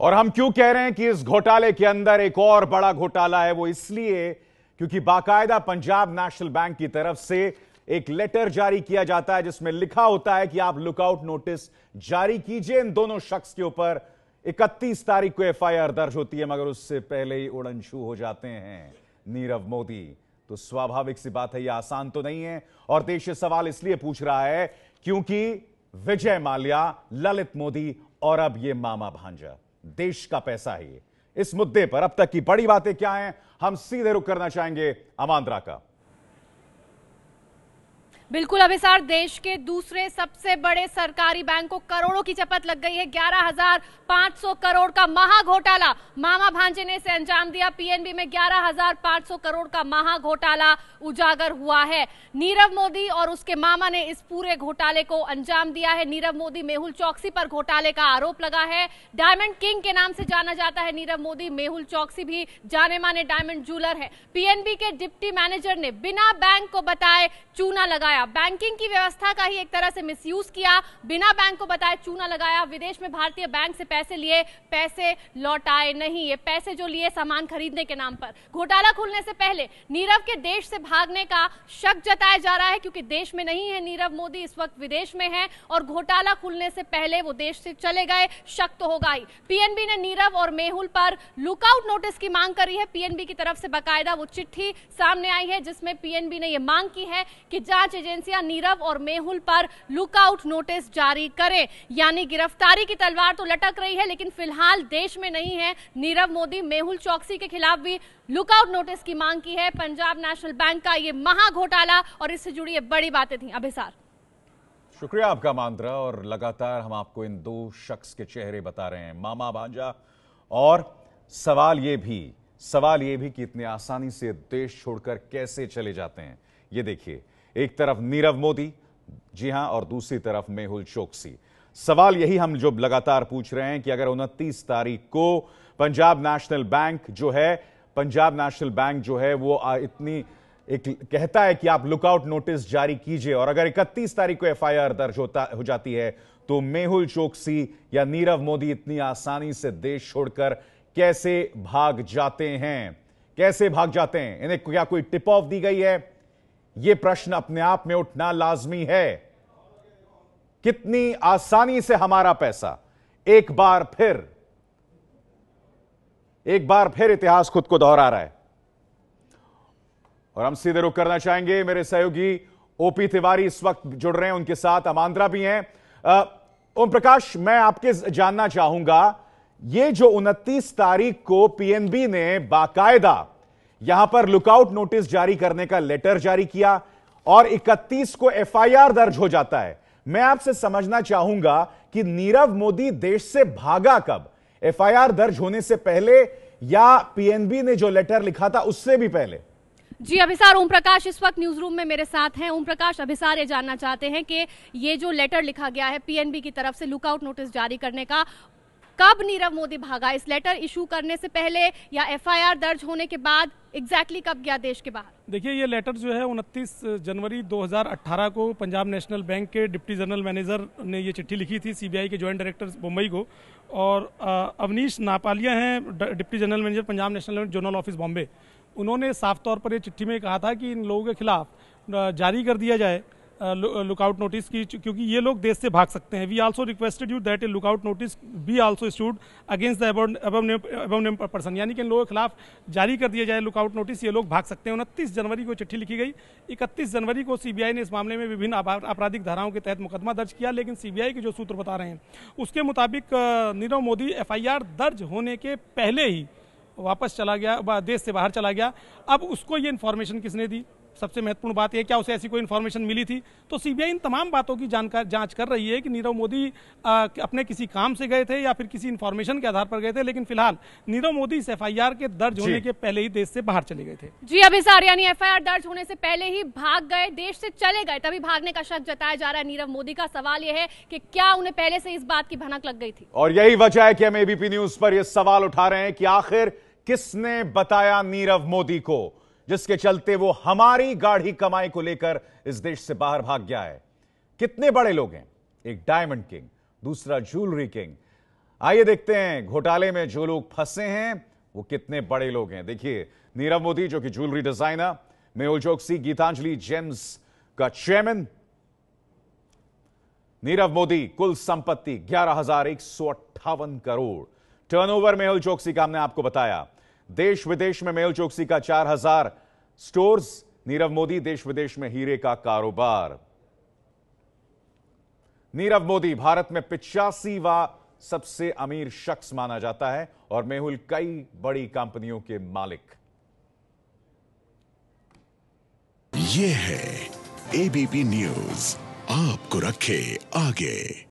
और हम क्यों कह रहे हैं कि इस घोटाले के अंदर एक और बड़ा घोटाला है वो इसलिए क्योंकि बाकायदा पंजाब नेशनल बैंक की तरफ से एक लेटर जारी किया जाता है जिसमें लिखा होता है कि आप लुकआउट नोटिस जारी कीजिए इन दोनों शख्स के ऊपर 31 तारीख को एफआईआर दर्ज होती है मगर उससे पहले ही उड़न छू हो जाते हैं नीरव मोदी तो स्वाभाविक सी बात है यह आसान तो नहीं है और देश ये सवाल इसलिए पूछ रहा है क्योंकि विजय माल्या ललित मोदी और अब ये मामा भांजा देश का पैसा है ये इस मुद्दे पर अब तक की बड़ी बातें क्या हैं हम सीधे रुख करना चाहेंगे अमांद्रा का बिल्कुल अभिसार देश के दूसरे सबसे बड़े सरकारी बैंक को करोड़ों की चपत लग गई है ग्यारह हजार पांच सौ करोड़ का महा घोटाला मामा भांजे ने इसे अंजाम दिया पीएनबी में ग्यारह हजार पांच सौ करोड़ का महा घोटाला उजागर हुआ है नीरव मोदी और उसके मामा ने इस पूरे घोटाले को अंजाम दिया है नीरव मोदी मेहुल चौकसी पर घोटाले का आरोप लगा है डायमंड किंग के नाम से जाना जाता है नीरव मोदी मेहुल चौकसी भी जाने माने डायमंड ज्वेलर है पीएनबी के डिप्टी मैनेजर ने बिना बैंक को बताए चूना लगाया लगाया बैंकिंग की व्यवस्था का ही एक तरह से मिसयूज किया बिना बैंक को बताए चूना लगाया विदेश में भारतीय बैंक से पैसे लिए पैसे लौटाए नहीं ये पैसे जो लिए सामान खरीदने के नाम पर घोटाला खुलने से पहले नीरव के देश से भागने का शक जताया जा रहा है क्योंकि देश में नहीं है नीरव मोदी इस वक्त विदेश में है और घोटाला खुलने से पहले वो देश से चले गए शक तो होगा ही पीएनबी ने नीरव और मेहुल पर लुकआउट नोटिस की मांग करी है पीएनबी की तरफ से बाकायदा वो चिट्ठी सामने आई है जिसमें पीएनबी ने यह मांग की है कि जांच एजेंसियां नीरव और मेहुल पर लुकआउट नोटिस जारी करें यानी गिरफ्तारी की तलवार तो लटक रही है लेकिन फिलहाल देश में नहीं है नीरव मोदी मेहुल चौकसी के खिलाफ भी लुकआउट नोटिस की मांग की है पंजाब नेशनल बैंक का ये महाघोटाला और इससे जुड़ी ये बड़ी बातें थी अभिसार शुक्रिया आपका मांद्रा और लगातार हम आपको इन दो शख्स के चेहरे बता रहे हैं मामा भांजा और सवाल ये भी सवाल ये भी कि इतने आसानी से देश छोड़कर कैसे चले जाते हैं ये देखिए एक तरफ नीरव मोदी जी हां और दूसरी तरफ मेहुल चोकसी सवाल यही हम जो लगातार पूछ रहे हैं कि अगर उनतीस तारीख को पंजाब नेशनल बैंक जो है पंजाब नेशनल बैंक जो है वो इतनी एक कहता है कि आप लुकआउट नोटिस जारी कीजिए और अगर 31 तारीख को एफआईआर दर्ज होता हो जाती है तो मेहुल चोकसी या नीरव मोदी इतनी आसानी से देश छोड़कर कैसे भाग जाते हैं कैसे भाग जाते हैं इन्हें क्या कोई टिप ऑफ दी गई है यह प्रश्न अपने आप में उठना लाजमी है कितनी आसानी से हमारा पैसा एक बार फिर एक बार फिर इतिहास खुद को दोहरा रहा है और हम सीधे रुक करना चाहेंगे मेरे सहयोगी ओपी तिवारी इस वक्त जुड़ रहे हैं उनके साथ अमांद्रा भी हैं ओम प्रकाश मैं आपके जानना चाहूंगा ये जो 29 तारीख को पीएनबी ने बाकायदा यहां पर लुकआउट नोटिस जारी करने का लेटर जारी किया और 31 को एफआईआर दर्ज हो जाता है मैं आपसे समझना चाहूंगा कि नीरव मोदी देश से भागा कब एफआईआर दर्ज होने से पहले या पीएनबी ने जो लेटर लिखा था उससे भी पहले जी अभिसार ओम प्रकाश इस वक्त न्यूज रूम में मेरे साथ हैं ओम प्रकाश अभिसार ये जानना चाहते हैं कि ये जो लेटर लिखा गया है पीएनबी की तरफ से लुकआउट नोटिस जारी करने का कब नीरव मोदी भागा इस लेटर इशू करने से पहले या एफआईआर दर्ज होने के बाद एग्जैक्टली exactly कब गया देश के बाहर देखिए ये लेटर जो है 29 जनवरी 2018 को पंजाब नेशनल बैंक के डिप्टी जनरल मैनेजर ने ये चिट्ठी लिखी थी सीबीआई के जॉइंट डायरेक्टर मुंबई को और अवनीश नापालिया हैं deputy general manager Punjab National zonal office Bombay उन्होंने साफ तौर पर यह चिट्ठी में कहा था कि इन लोगों के खिलाफ जारी कर दिया जाए लुकआउट uh, नोटिस uh, की क्योंकि ये लोग देश से भाग सकते हैं we also requested you that a lookout notice be also issued against the name person यानी कि इन लोगों के खिलाफ जारी कर दिया जाए लुकआउट नोटिस ये लोग भाग सकते हैं उनतीस जनवरी को चिट्ठी लिखी गई इकतीस जनवरी को सीबीआई ने इस मामले में विभिन्न आपराधिक धाराओं के तहत मुकदमा दर्ज किया लेकिन सीबीआई के जो सूत्र बता रहे हैं उसके मुताबिक uh, नीरव मोदी एफ दर्ज होने के पहले ही वापस चला गया देश से बाहर चला गया अब उसको ये इन्फॉर्मेशन किसने दी सबसे महत्वपूर्ण बात यह क्या उसे ऐसी कोई इन्फॉर्मेशन मिली थी तो सीबीआई इन तमाम बातों की जानकार जांच कर रही है कि नीरव मोदी अपने किसी काम से गए थे या फिर किसी इन्फॉर्मेशन के आधार पर गए थे लेकिन फिलहाल नीरव मोदी इस एफ के दर्ज होने के पहले ही देश से बाहर चले गए थे जी अभी सर यानी एफ दर्ज होने से पहले ही भाग गए देश से चले गए तभी भागने का शक जताया जा रहा है नीरव मोदी का सवाल यह है कि क्या उन्हें पहले से इस बात की भनक लग गई थी और यही वजह है कि हम एबीपी न्यूज पर यह सवाल उठा रहे हैं कि आखिर किसने बताया नीरव मोदी को जिसके चलते वो हमारी गाढ़ी कमाई को लेकर इस देश से बाहर भाग गया है कितने बड़े लोग हैं एक डायमंड किंग दूसरा ज्वेलरी किंग आइए देखते हैं घोटाले में जो लोग फंसे हैं वो कितने बड़े लोग हैं देखिए नीरव मोदी जो कि jewellery designer Mehul Choksi Gitanjali Gems का चेयरमैन नीरव मोदी कुल संपत्ति ग्यारह करोड़ टर्नओवर मेहुल चौकसी का हमने आपको बताया देश विदेश में मेल चौकसी का चार हजार स्टोर्स नीरव मोदी देश विदेश में हीरे का कारोबार नीरव मोदी भारत में पिचासीवा सबसे अमीर शख्स माना जाता है और मेहुल कई बड़ी कंपनियों के मालिक ये है एबीपी न्यूज आपको रखे आगे